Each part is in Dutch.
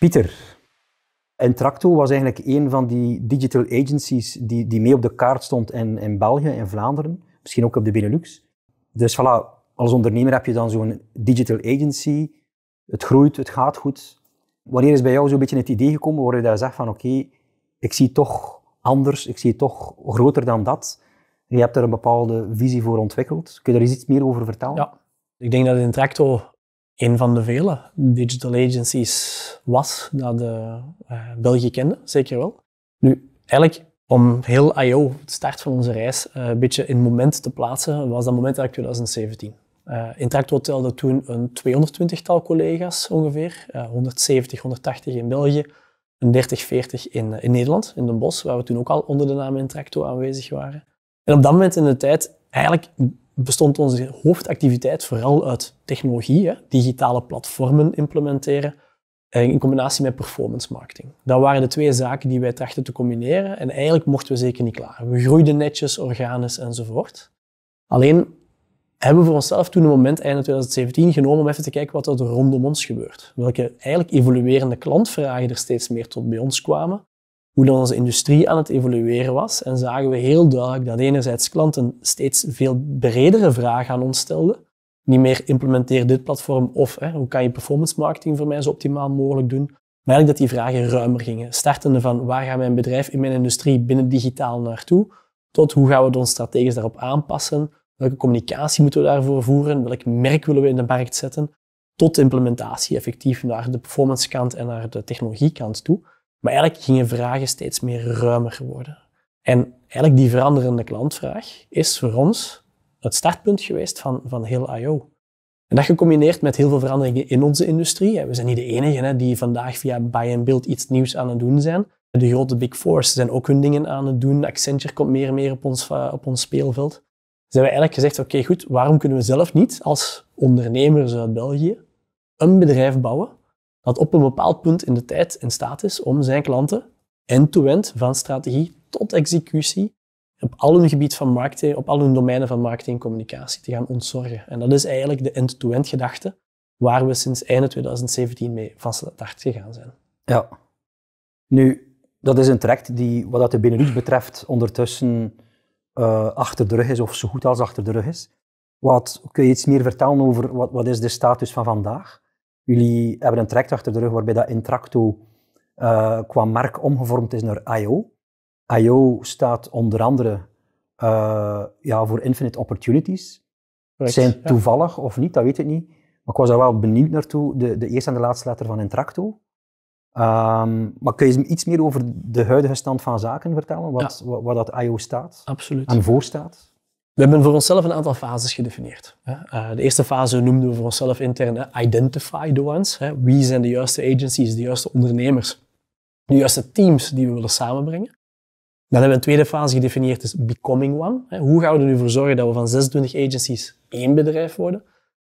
Pieter, Entracto was eigenlijk een van die digital agencies die, die mee op de kaart stond in, in België, in Vlaanderen, misschien ook op de Benelux. Dus voilà, als ondernemer heb je dan zo'n digital agency. Het groeit, het gaat goed. Wanneer is bij jou zo'n beetje het idee gekomen waar je daar zegt van oké, ik zie toch anders, ik zie toch groter dan dat. Je hebt er een bepaalde visie voor ontwikkeld. Kun je daar eens iets meer over vertellen? Ja, ik denk dat Intracto een van de vele digital agencies was dat de uh, België kende, zeker wel. Nu, eigenlijk om heel IO, het start van onze reis, eh, een beetje in moment te plaatsen, was dat moment eigenlijk 2017. Uh, eh, Hotel telde toen een 220-tal collega's ongeveer, 170, 180 in België, een 30, 40 in, in Nederland, in Den Bosch, waar we toen ook al onder de naam Interacto aanwezig waren. En op dat moment in de tijd, eigenlijk bestond onze hoofdactiviteit vooral uit technologie, digitale platformen implementeren, eh, in combinatie met performance marketing. Dat waren de twee zaken die wij trachten te combineren en eigenlijk mochten we zeker niet klaar. We groeiden netjes, organisch enzovoort. Alleen hebben we voor onszelf toen een moment eind 2017 genomen om even te kijken wat er rondom ons gebeurt. Welke eigenlijk evoluerende klantvragen er steeds meer tot bij ons kwamen hoe dan onze industrie aan het evolueren was en zagen we heel duidelijk dat enerzijds klanten steeds veel bredere vragen aan ons stelden. Niet meer implementeer dit platform of hè, hoe kan je performance marketing voor mij zo optimaal mogelijk doen. Maar eigenlijk dat die vragen ruimer gingen. Startende van waar gaat mijn bedrijf in mijn industrie binnen digitaal naartoe, tot hoe gaan we ons strategisch daarop aanpassen, welke communicatie moeten we daarvoor voeren, welk merk willen we in de markt zetten, tot implementatie effectief naar de performance kant en naar de technologiekant toe. Maar eigenlijk gingen vragen steeds meer ruimer worden. En eigenlijk die veranderende klantvraag is voor ons het startpunt geweest van, van heel I.O. En dat gecombineerd met heel veel veranderingen in onze industrie. We zijn niet de enigen die vandaag via buy and build iets nieuws aan het doen zijn. De grote big fours zijn ook hun dingen aan het doen. Accenture komt meer en meer op ons, eh, op ons speelveld. Dus hebben we eigenlijk gezegd, oké goed, waarom kunnen we zelf niet als ondernemers uit België een bedrijf bouwen dat op een bepaald punt in de tijd in staat is om zijn klanten end-to-end van strategie tot executie op al hun gebied van marketing, op al hun domeinen van marketing en communicatie te gaan ontzorgen. En dat is eigenlijk de end-to-end gedachte waar we sinds einde 2017 mee van start gegaan zijn. Ja. Nu, dat is een traject die, wat dat de Benelux betreft, ondertussen uh, achter de rug is, of zo goed als achter de rug is. Wat, kun je iets meer vertellen over wat, wat is de status van vandaag? Jullie hebben een traject achter de rug waarbij dat Intracto eh, qua merk omgevormd is naar IO. IO staat onder andere eh, ja, voor Infinite Opportunities. Correct, zijn toevallig of niet, dat weet ik niet. Maar ik was daar wel benieuwd naartoe, de, de eerste en de laatste letter van Intracto. Ehm, maar kun je iets meer over de huidige stand van zaken vertellen? Wat, wat, dat IO staat? Absoluut. En voor staat? We hebben voor onszelf een aantal fases gedefinieerd. Eh, de eerste fase noemden we voor onszelf intern identify the ones. Wie zijn de juiste agencies, de juiste ondernemers, de juiste teams die we willen samenbrengen. Dan hebben we een tweede fase gedefinieerd is becoming one. Hoe gaan we er nu voor zorgen dat we van 26 agencies één bedrijf worden?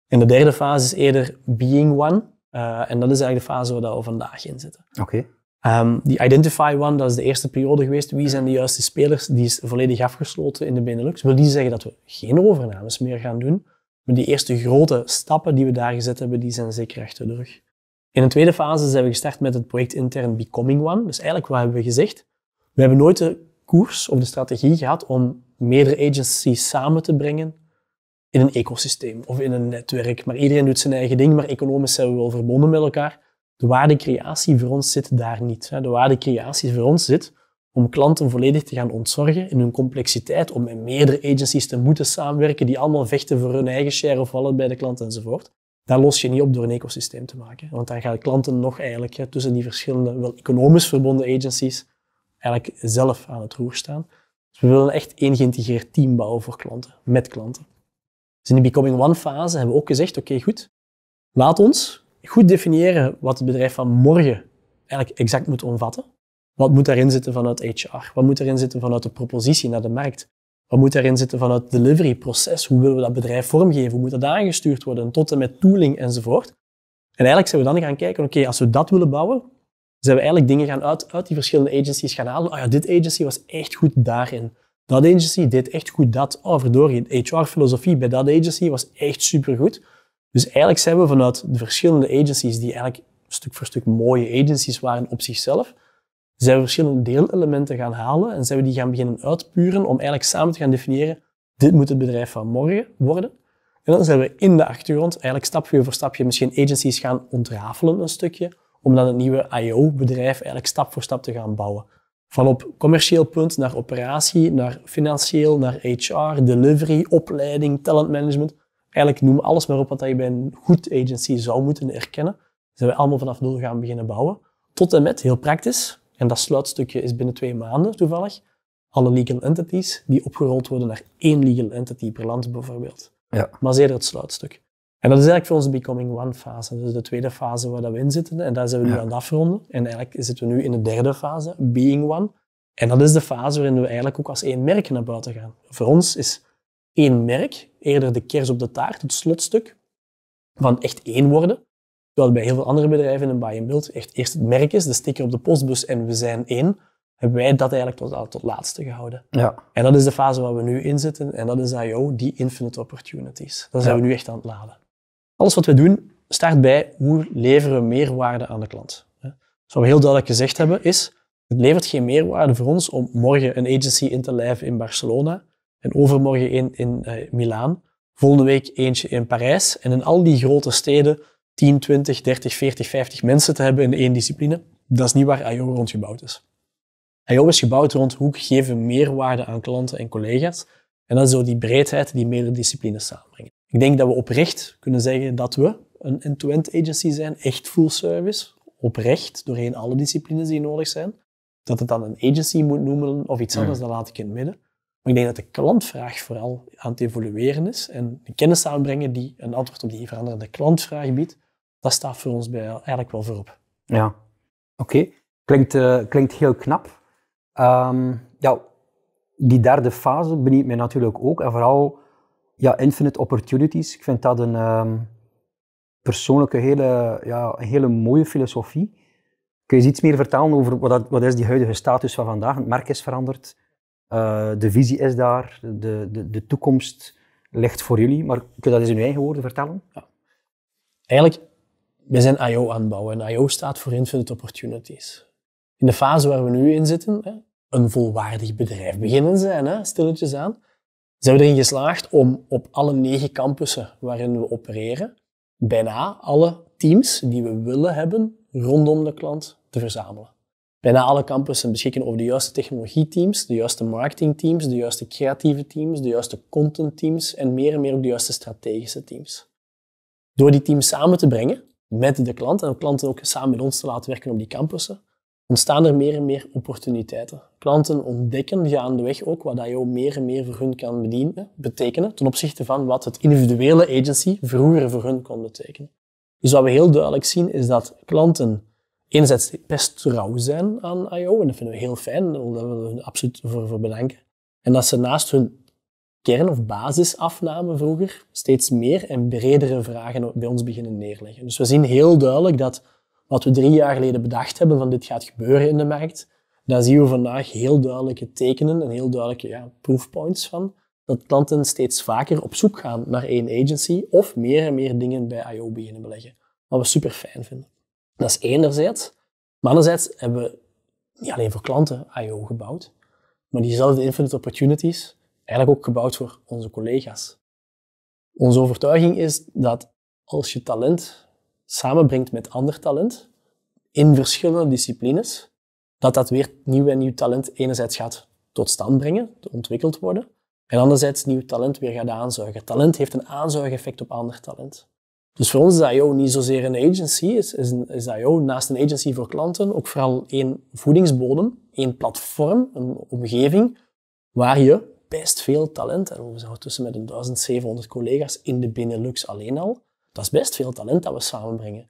En de derde fase is eerder being one. Eh, en dat is eigenlijk de fase waar we vandaag in zitten. Oké. Ehm, die Identify One, dat is de eerste periode geweest. Wie zijn de juiste spelers? Die is volledig afgesloten in de Benelux. Wil die zeggen dat we geen overnames meer gaan doen? Maar die eerste grote stappen die we daar gezet hebben, die zijn zeker achter de rug. In een tweede fase zijn we gestart met het project intern Becoming One. Dus eigenlijk, wat hebben we gezegd? We hebben nooit de koers of de strategie gehad om meerdere agencies samen te brengen in een ecosysteem of in een netwerk. Maar iedereen doet zijn eigen ding, maar economisch zijn we wel verbonden met elkaar. De waardecreatie voor ons zit daar niet. De waardecreatie voor ons zit om klanten volledig te gaan ontzorgen in hun complexiteit, om met meerdere agencies te moeten samenwerken die allemaal vechten voor hun eigen share of wallet bij de klant enzovoort. Dat los je niet op door een ecosysteem te maken. Want dan gaan klanten nog eigenlijk tussen die verschillende, wel economisch verbonden agencies, eigenlijk zelf aan het roer staan. Dus we willen echt één geïntegreerd team bouwen voor klanten, met klanten. Dus in de Becoming One fase hebben we ook gezegd, oké goed, laat ons goed definiëren wat het bedrijf van morgen eigenlijk exact moet omvatten. Wat moet daarin zitten vanuit HR? Wat moet erin zitten vanuit de propositie naar de markt? Wat moet daarin zitten vanuit het deliveryproces? Hoe willen we dat bedrijf vormgeven? Hoe moet dat aangestuurd worden? Tot en met tooling enzovoort. En eigenlijk zijn we dan gaan kijken, oké, als we dat willen bouwen, zijn we eigenlijk dingen gaan uit, uit die verschillende agencies gaan halen. Oh ja, dit agency was echt goed daarin. Dat agency deed echt goed dat. Oh verdorie, HR-filosofie bij dat agency was echt supergoed. Dus eigenlijk zijn we vanuit de verschillende agencies, die eigenlijk stuk voor stuk mooie agencies waren op zichzelf, zijn we verschillende deelelementen gaan halen en zijn we die gaan beginnen uitpuren om eigenlijk samen te gaan definiëren, dit moet het bedrijf van morgen worden. En dan zijn we in de achtergrond eigenlijk stapje voor stapje misschien agencies gaan ontrafelen een stukje, om dan het nieuwe IO-bedrijf eigenlijk stap voor stap te gaan bouwen. Van op commercieel punt naar operatie, naar financieel, naar HR, delivery, opleiding, talentmanagement eigenlijk noem alles maar op wat je bij een goed agency zou moeten erkennen. Zijn we allemaal vanaf nul gaan beginnen bouwen. Tot en met, heel praktisch, en dat sluitstukje is binnen twee maanden toevallig, alle legal entities die opgerold worden naar één legal entity per land bijvoorbeeld. Ja. Maar zeker het sluitstuk. En dat is eigenlijk voor ons de Becoming One fase. Dus de tweede fase waar we in zitten. En daar zijn we nu aan het afronden. En eigenlijk zitten we nu in de derde fase, Being One. En dat is de fase waarin we eigenlijk ook als één merk naar buiten gaan. Voor ons is één merk, eerder de kers op de taart, het slotstuk, van echt één worden. Terwijl bij heel veel andere bedrijven in buy in build echt eerst het merk is, de sticker op de postbus en we zijn één, hebben wij dat eigenlijk tot, tot laatste gehouden. Ja. En dat is de fase waar we nu in zitten en dat is IO, die infinite opportunities. Dat zijn we nu echt aan het laden. Alles wat we doen start bij hoe leveren we meerwaarde aan de klant. Dus wat we heel duidelijk gezegd hebben is, het levert geen meerwaarde voor ons om morgen een agency in te lijven in Barcelona en overmorgen één in uh, Milaan. Volgende week eentje in Parijs. En in al die grote steden 10, 20, 30, 40, 50 mensen te hebben in één discipline. Dat is niet waar IO rond gebouwd is. IO is gebouwd rond hoe geven meerwaarde aan klanten en collega's. En dat is zo die breedheid die meerdere disciplines samenbrengen. Ik denk dat we oprecht kunnen zeggen dat we een end-to-end agency zijn, echt full service, oprecht, doorheen alle disciplines die nodig zijn. Dat het dan een agency moet noemen of iets anders, dat laat ik in het midden. Maar ik denk dat de klantvraag vooral aan het evolueren is. En de kennis aanbrengen die een antwoord op die veranderende klantvraag biedt, dat staat voor ons bij eigenlijk wel voorop. Ja, oké. Klinkt, eh, klinkt heel knap. Ehm, ja, die derde fase benieuwt mij natuurlijk ook. En vooral ja, infinite opportunities. Ik vind dat een um, persoonlijke hele, ja, een hele mooie filosofie. Kun je iets meer vertellen over wat, dat, wat is die huidige status van vandaag? Het merk is veranderd. Eh, de visie is daar, de, de, de toekomst ligt voor jullie. Maar kun je dat eens in je eigen woorden vertellen? Ja. Eigenlijk, we zijn I.O. aan het bouwen. En I.O. staat voor Infinite Opportunities. In de fase waar we nu in zitten, hè, een volwaardig bedrijf beginnen zijn, hè, stilletjes aan, zijn we erin geslaagd om op alle negen campussen waarin we opereren, bijna alle teams die we willen hebben rondom de klant te verzamelen bijna alle campussen beschikken over de juiste technologieteams, de juiste marketingteams, de juiste creatieve teams, de juiste content-teams en meer en meer ook de juiste strategische teams. Door die teams samen te brengen met de klant en de klanten ook samen met ons te laten werken op die campussen, ontstaan er meer en meer opportuniteiten. Klanten ontdekken de weg ook wat jou meer en meer voor hun kan bedienen, betekenen ten opzichte van wat het individuele agency vroeger voor hun kon betekenen. Dus wat we heel duidelijk zien is dat klanten enerzijds best trouw zijn aan I.O. En dat vinden we heel fijn, daar willen we absoluut voor, voor bedanken. En dat ze naast hun kern- of basisafname vroeger steeds meer en bredere vragen bij ons beginnen neerleggen. Dus we zien heel duidelijk dat wat we drie jaar geleden bedacht hebben van dit gaat gebeuren in de markt, daar zien we vandaag heel duidelijke tekenen en heel duidelijke ja, proofpoints van. Dat klanten steeds vaker op zoek gaan naar één agency of meer en meer dingen bij I.O. beginnen beleggen. Wat we super fijn vinden. Dat is enerzijds. Maar anderzijds hebben we niet alleen voor klanten IO gebouwd, maar diezelfde infinite opportunities eigenlijk ook gebouwd voor onze collega's. Onze overtuiging is dat als je talent samenbrengt met ander talent in verschillende disciplines, dat dat weer nieuw en nieuw talent enerzijds gaat tot stand brengen, ontwikkeld worden, en anderzijds nieuw talent weer gaat aanzuigen. Talent heeft een aanzuigeffect op ander talent. Dus voor ons is IO niet zozeer een agency, is, is, is IO naast een agency voor klanten ook vooral één voedingsbodem, één platform, een omgeving waar je best veel talent, en we zijn tussen met 1700 collega's in de Benelux alleen al, dat is best veel talent dat we samenbrengen.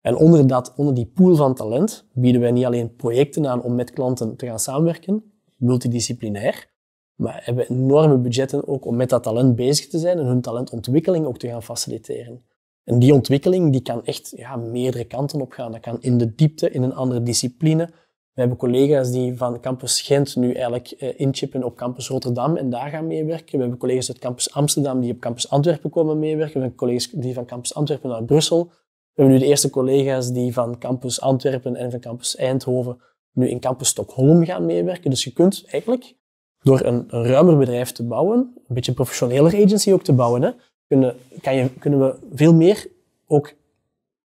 En onder, dat, onder die pool van talent bieden wij niet alleen projecten aan om met klanten te gaan samenwerken, multidisciplinair, maar hebben enorme budgetten ook om met dat talent bezig te zijn en hun talentontwikkeling ook te gaan faciliteren. En die ontwikkeling die kan echt ja, meerdere kanten op gaan. Dat kan in de diepte, in een andere discipline. We hebben collega's die van Campus Gent nu eigenlijk eh, inchippen op Campus Rotterdam en daar gaan meewerken. We hebben collega's uit Campus Amsterdam die op Campus Antwerpen komen meewerken. We hebben collega's die van Campus Antwerpen naar Brussel. We hebben nu de eerste collega's die van Campus Antwerpen en van Campus Eindhoven nu in Campus Stockholm gaan meewerken. Dus je kunt eigenlijk door een, een ruimer bedrijf te bouwen, een beetje een professioneler agency ook te bouwen, hè, kunnen, kan je, kunnen we veel meer ook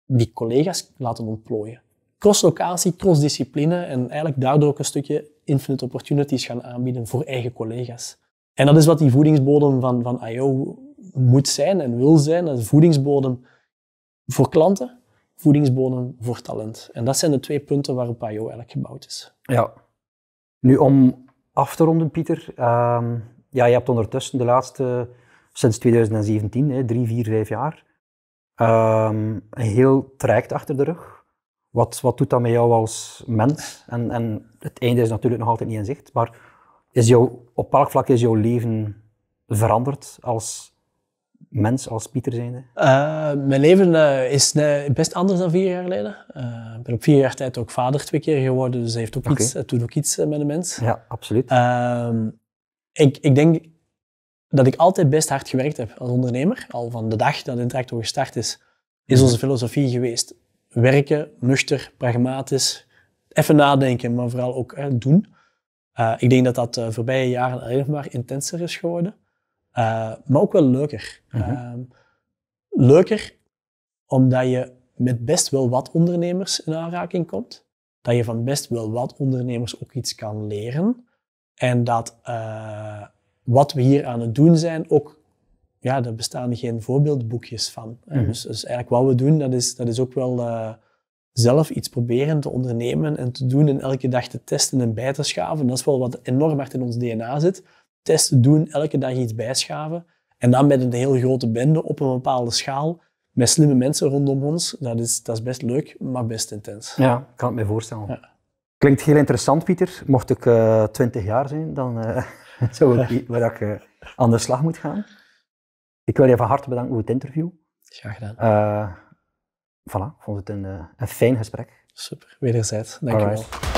die collega's laten ontplooien. Cross-locatie, cross-discipline en eigenlijk daardoor ook een stukje infinite opportunities gaan aanbieden voor eigen collega's. En dat is wat die voedingsbodem van, van IO moet zijn en wil zijn. Dat is voedingsbodem voor klanten, voedingsbodem voor talent. En dat zijn de twee punten waarop IO eigenlijk gebouwd is. Ja. Nu om af te ronden, Pieter. Ehm, ja, je hebt ondertussen de laatste sinds 2017, hè, drie, vier, vijf jaar. Ehm, heel traject achter de rug. Wat, wat doet dat met jou als mens? En, en het einde is natuurlijk nog altijd niet in zicht, maar is jouw, op elk vlak is jouw leven veranderd als mens, als Pieter zijnde? Eh, mijn leven eh, is eh, best anders dan vier jaar geleden. ik ben op vier jaar tijd ook vader twee keer geworden, dus heeft ook iets, doet ook iets met de mens. Ja, absoluut. Ehm, ik, ik denk dat ik altijd best hard gewerkt heb als ondernemer. Al van de dag dat Interactor gestart is, is mhm. onze filosofie geweest. Werken, nuchter, pragmatisch. Even nadenken, maar vooral ook hè, doen. Eh, ik denk dat dat de eh, voorbije jaren alleen maar intenser is geworden. Eh, maar ook wel leuker. Mhm. Ehm, leuker omdat je met best wel wat ondernemers in aanraking komt. Dat je van best wel wat ondernemers ook iets kan leren. En dat wat we hier aan het doen zijn, ook, ja, daar bestaan geen voorbeeldboekjes van. Mhm. dus, dus, eigenlijk wat we doen, dat is, dat is ook wel eh, zelf iets proberen te ondernemen en te doen en elke dag te testen en bij te schaven. Dat is wel wat enorm hard in ons DNA zit. Testen, doen, elke dag iets bijschaven. En dan met een heel grote bende op een bepaalde schaal, met slimme mensen rondom ons. Dat is, dat is best leuk, maar best intens. Ja, kan het me voorstellen. Klinkt heel interessant, Pieter. Mocht ik 20 eh, jaar zijn, dan... Eh, zo waar ik eh, aan de slag moet gaan. Ik wil je van harte bedanken voor het interview. Graag gedaan. Uh, voilà, vond het een, eh, een fijn gesprek. Super, wederzijds. Dankjewel.